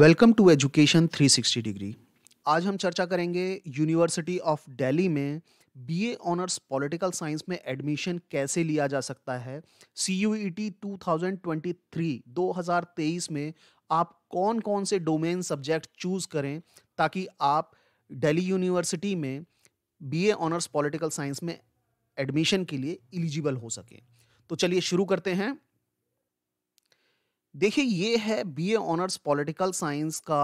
welcome to education 360 degree आज हम चर्चा करेंगे यूनिवर्सिटी ऑफ दिल्ली में बीए ऑनर्स पॉलिटिकल साइंस में एडमिशन कैसे लिया जा सकता है C U E T two thousand twenty three दो हज़ार तेईस में आप कौन कौन से डोमेन सब्जेक्ट चूज़ करें ताकि आप दिल्ली यूनिवर्सिटी में बीए ऑनर्स पॉलिटिकल साइंस में एडमिशन के लिए एलिजिबल हो सकें तो चलिए शुरू करते हैं देखिए ये है बीए ऑनर्स पॉलिटिकल साइंस का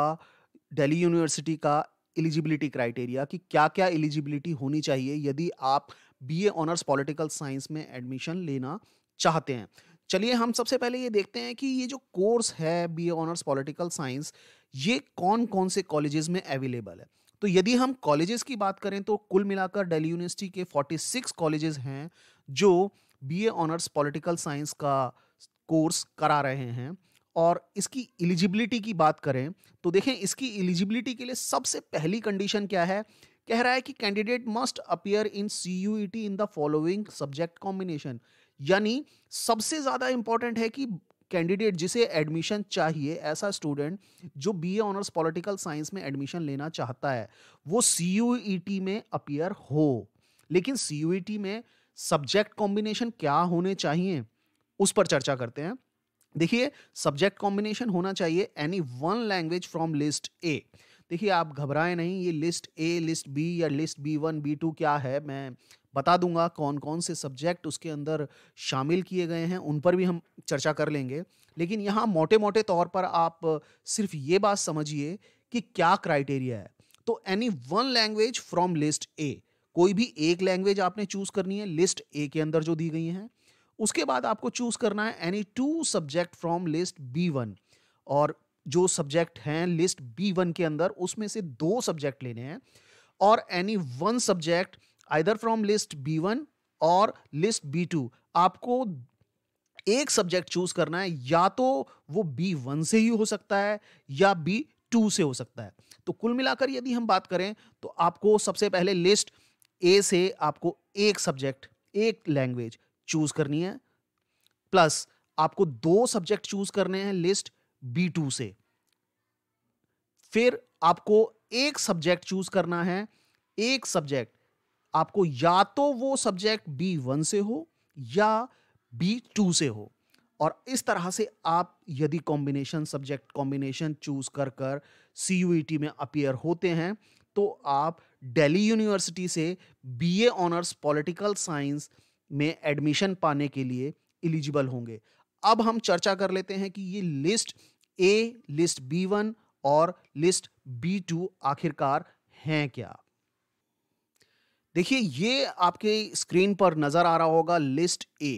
दिल्ली यूनिवर्सिटी का एलिजिबिलिटी क्राइटेरिया कि क्या क्या एलिजिबिलिटी होनी चाहिए यदि आप बीए ऑनर्स पॉलिटिकल साइंस में एडमिशन लेना चाहते हैं चलिए हम सबसे पहले ये देखते हैं कि ये जो कोर्स है बीए ऑनर्स पॉलिटिकल साइंस ये कौन कौन से कॉलेजेस में अवेलेबल है तो यदि हम कॉलेजेस की बात करें तो कुल मिलाकर दिल्ली यूनिवर्सिटी के 46 कॉलेजेस हैं जो बीए ऑनर्स पॉलिटिकल साइंस का कोर्स करा रहे हैं और इसकी एलिजिबिलिटी की बात करें तो देखें इसकी एलिजिबिलिटी के लिए सबसे पहली कंडीशन क्या है कह रहा है कि candidate must appear in C U T in the following subject combination यानी सबसे ज़्यादा इंपॉर्टेंट है कि कैंडिडेट जिसे एडमिशन चाहिए ऐसा स्टूडेंट जो बी ऑनर्स पॉलिटिकल साइंस में एडमिशन लेना चाहता है वो सी यू टी में अपियर हो लेकिन सी यू टी में सब्जेक्ट कॉम्बिनेशन क्या होने चाहिए उस पर चर्चा करते हैं देखिए सब्जेक्ट कॉम्बिनेशन होना चाहिए any one language from list A देखिए आप घबराएं नहीं ये लिस्ट ए लिस्ट बी या list B one B two क्या है मैं बता दूंगा कौन कौन से सब्जेक्ट उसके अंदर शामिल किए गए हैं उन पर भी हम चर्चा कर लेंगे लेकिन यहाँ मोटे मोटे तौर पर आप सिर्फ ये बात समझिए कि क्या क्राइटेरिया है तो any one language from list A कोई भी एक लैंग्वेज आपने चूज करनी है लिस्ट ए के अंदर जो दी गई हैं उसके बाद आपको चूज करना है any two subject from list B one और जो सब्जेक्ट हैं लिस्ट बी वन के अंदर उसमें से दो सब्जेक्ट लेने हैं और any one subject either from list B one और लिस्ट बी टू आपको एक सब्जेक्ट चूज करना है या तो वो बी वन से ही हो सकता है या बी टू से हो सकता है तो कुल मिलाकर यदि हम बात करें तो आपको सबसे पहले लिस्ट ए से आपको एक सब्जेक्ट एक लैंग्वेज चूज करनी है प्लस आपको दो सब्जेक्ट चूज करने हैं लिस्ट बी टू से फिर आपको एक सब्जेक्ट चूज करना है एक सब्जेक्ट आपको या तो वो सब्जेक्ट बी वन से हो या बी टू से हो और इस तरह से आप यदि कॉम्बिनेशन सब्जेक्ट कॉम्बिनेशन चूज कर कर सी e में अपियर होते हैं तो आप दिल्ली यूनिवर्सिटी से बीए ऑनर्स पॉलिटिकल साइंस में एडमिशन पाने के लिए एलिजिबल होंगे अब हम चर्चा कर लेते हैं कि ये list A list B one और लिस्ट बी टू आखिरकार हैं क्या देखिए ये आपके स्क्रीन पर नजर आ रहा होगा लिस्ट ए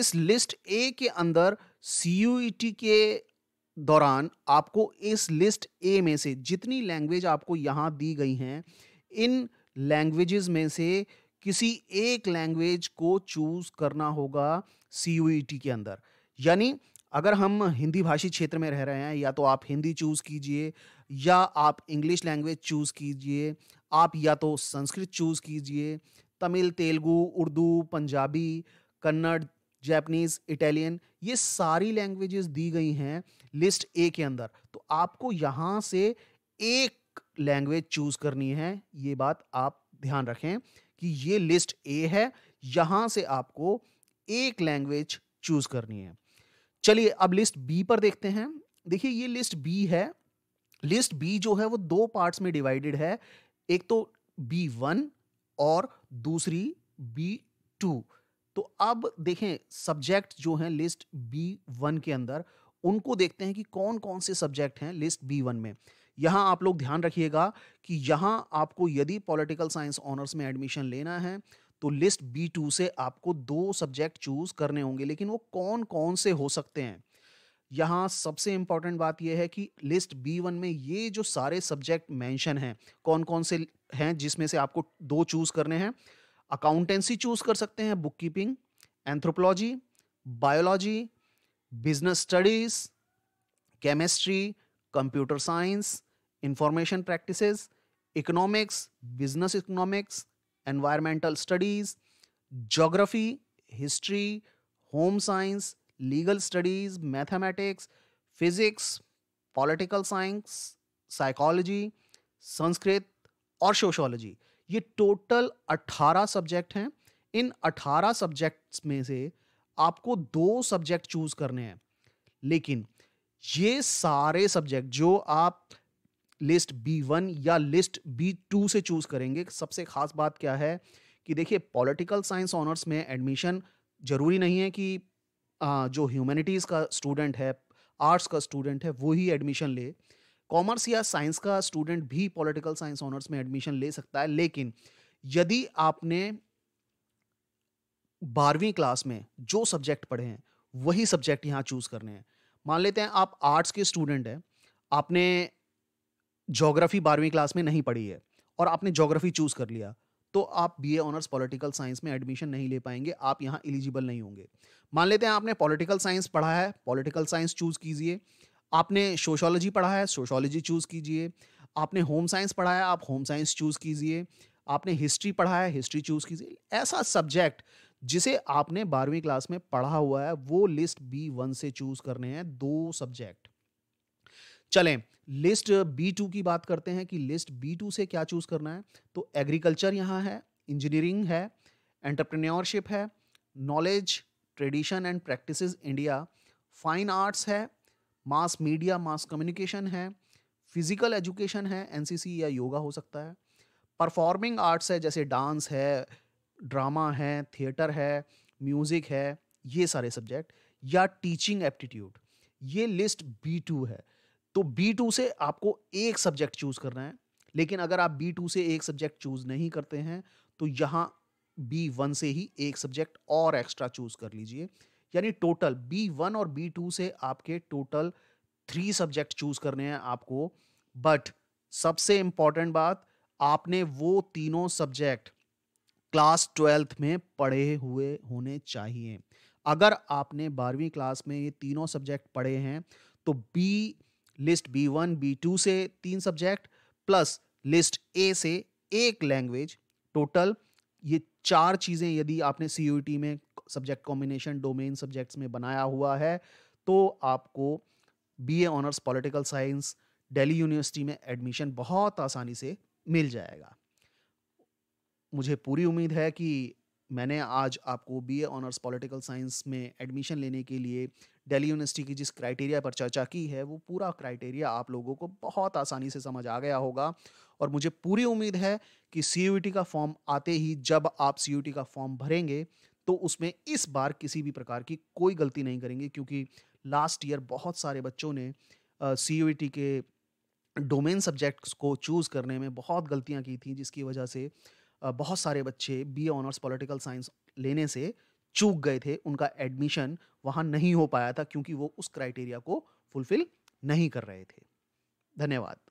इस लिस्ट ए के अंदर सी e के दौरान आपको इस लिस्ट ए में से जितनी लैंग्वेज आपको यहां दी गई हैं इन लैंग्वेजेस में से किसी एक लैंग्वेज को चूज करना होगा सी यू टी के अंदर यानी अगर हम हिंदी भाषी क्षेत्र में रह रहे हैं या तो आप हिंदी चूज़ कीजिए या आप इंग्लिश लैंग्वेज चूज़ कीजिए आप या तो संस्कृत चूज़ कीजिए तमिल तेलुगु उर्दू पंजाबी कन्नड़ जैपनीज़ इटालियन ये सारी लैंग्वेजेस दी गई हैं लिस्ट ए के अंदर तो आपको यहाँ से एक लैंग्वेज चूज़ करनी है ये बात आप ध्यान रखें कि ये लिस्ट ए है यहां से आपको एक लैंग्वेज चूज करनी है चलिए अब लिस्ट बी पर देखते हैं देखिए ये लिस्ट बी है लिस्ट बी जो है वो दो पार्ट्स में डिवाइडेड है एक तो बी वन और दूसरी बी टू तो अब देखें सब्जेक्ट जो है लिस्ट बी वन के अंदर उनको देखते हैं कि कौन कौन से सब्जेक्ट हैं लिस्ट बी वन में यहाँ आप लोग ध्यान रखिएगा कि यहाँ आपको यदि पॉलिटिकल साइंस ऑनर्स में एडमिशन लेना है तो लिस्ट बी टू से आपको दो सब्जेक्ट चूज करने होंगे लेकिन वो कौन कौन से हो सकते हैं यहाँ सबसे इम्पॉर्टेंट बात यह है कि लिस्ट बी वन में ये जो सारे सब्जेक्ट मैंशन हैं कौन कौन से हैं जिसमें से आपको दो चूज करने हैं अकाउंटेंसी चूज कर सकते हैं bookkeeping anthropology biology business studies chemistry computer science information practice economics business economics environmental studies geography history home science legal studies mathematics physics political science psychology Sanskrit और सोशोलॉजी ये total 18 subject हैं इन 18 subjects में से आपको दो subject choose करने हैं लेकिन ये सारे सब्जेक्ट जो आप लिस्ट बी वन या लिस्ट बी टू से चूज करेंगे सबसे खास बात क्या है कि देखिए पॉलिटिकल साइंस ऑनर्स में एडमिशन जरूरी नहीं है कि आ, जो ह्यूमैनिटीज़ का स्टूडेंट है आर्ट्स का स्टूडेंट है वो ही एडमिशन ले कॉमर्स या साइंस का स्टूडेंट भी पॉलिटिकल साइंस ऑनर्स में एडमिशन ले सकता है लेकिन यदि आपने बारहवीं क्लास में जो सब्जेक्ट पढ़े हैं वही सब्जेक्ट यहाँ चूज़ करने हैं मान लेते हैं आप आर्ट्स के स्टूडेंट हैं आपने जोग्राफी बारहवीं क्लास में नहीं पढ़ी है और आपने जोग्राफी चूज़ कर लिया तो आप बी ऑनर्स पॉलिटिकल साइंस में एडमिशन नहीं ले पाएंगे आप यहाँ एलिजिबल नहीं होंगे मान लेते हैं आपने पॉलिटिकल साइंस पढ़ा है पॉलिटिकल साइंस चूज़ कीजिए आपने सोशोलॉजी पढ़ा है सोशोलॉजी चूज़ कीजिए आपने होम साइंस पढ़ा है आप होम साइंस चूज़ कीजिए आपने हिस्ट्री पढ़ा है हिस्ट्री चूज़ कीजिए ऐसा सब्जेक्ट जिसे आपने बारहवीं क्लास में पढ़ा हुआ है वो लिस्ट बी वन से चूज़ करने हैं दो सब्जेक्ट चलें लिस्ट बी टू की बात करते हैं कि लिस्ट बी टू से क्या चूज़ करना है तो एग्रीकल्चर यहाँ है इंजीनियरिंग है एंटरप्रेन्योरशिप है knowledge tradition and practice India fine arts है मास मीडिया मास कम्युनिकेशन है फिजिकल एजुकेशन है एनसीसी या योगा हो सकता है परफॉर्मिंग आर्ट्स है जैसे डांस है ड्रामा है थिएटर है म्यूज़िक है ये सारे सब्जेक्ट या टीचिंग एप्टीट्यूड ये लिस्ट बी टू है तो बी टू से आपको एक सब्जेक्ट चूज करना है लेकिन अगर आप बी टू से एक सब्जेक्ट चूज नहीं करते हैं तो यहां बी वन से ही एक सब्जेक्ट और एक्स्ट्रा चूज कर लीजिए यानी टोटल बी वन और बी टू से आपके टोटल थ्री सब्जेक्ट चूज करने हैं आपको बट सबसे इंपॉर्टेंट बात आपने वो तीनों सब्जेक्ट क्लास ट्वेल्थ में पढ़े हुए होने चाहिए अगर आपने बारहवीं क्लास में ये तीनों सब्जेक्ट पढ़े हैं तो B list B one B two से तीन सब्जेक्ट प्लस लिस्ट ए से एक लैंग्वेज टोटल ये चार चीज़ें यदि आपने सी e में सब्जेक्ट कॉम्बिनेशन डोमेन सब्जेक्ट्स में बनाया हुआ है तो आपको B A honours political science Delhi university में एडमिशन बहुत आसानी से मिल जाएगा मुझे पूरी उम्मीद है कि मैंने आज आपको बीए ऑनर्स पॉलिटिकल साइंस में एडमिशन लेने के लिए दिल्ली यूनिवर्सिटी की जिस क्राइटेरिया पर चर्चा की है वो पूरा क्राइटेरिया आप लोगों को बहुत आसानी से समझ आ गया होगा और मुझे पूरी उम्मीद है कि सी का फॉर्म आते ही जब आप सी का फॉर्म भरेंगे तो उसमें इस बार किसी भी प्रकार की कोई गलती नहीं करेंगे क्योंकि लास्ट ईयर बहुत सारे बच्चों ने सी के डोमेन सब्जेक्ट्स को चूज़ करने में बहुत गलतियाँ की थी जिसकी वजह से बहुत सारे बच्चे बी ऑनर्स पॉलिटिकल साइंस लेने से चूक गए थे उनका एडमिशन वहाँ नहीं हो पाया था क्योंकि वो उस क्राइटेरिया को फुलफिल नहीं कर रहे थे धन्यवाद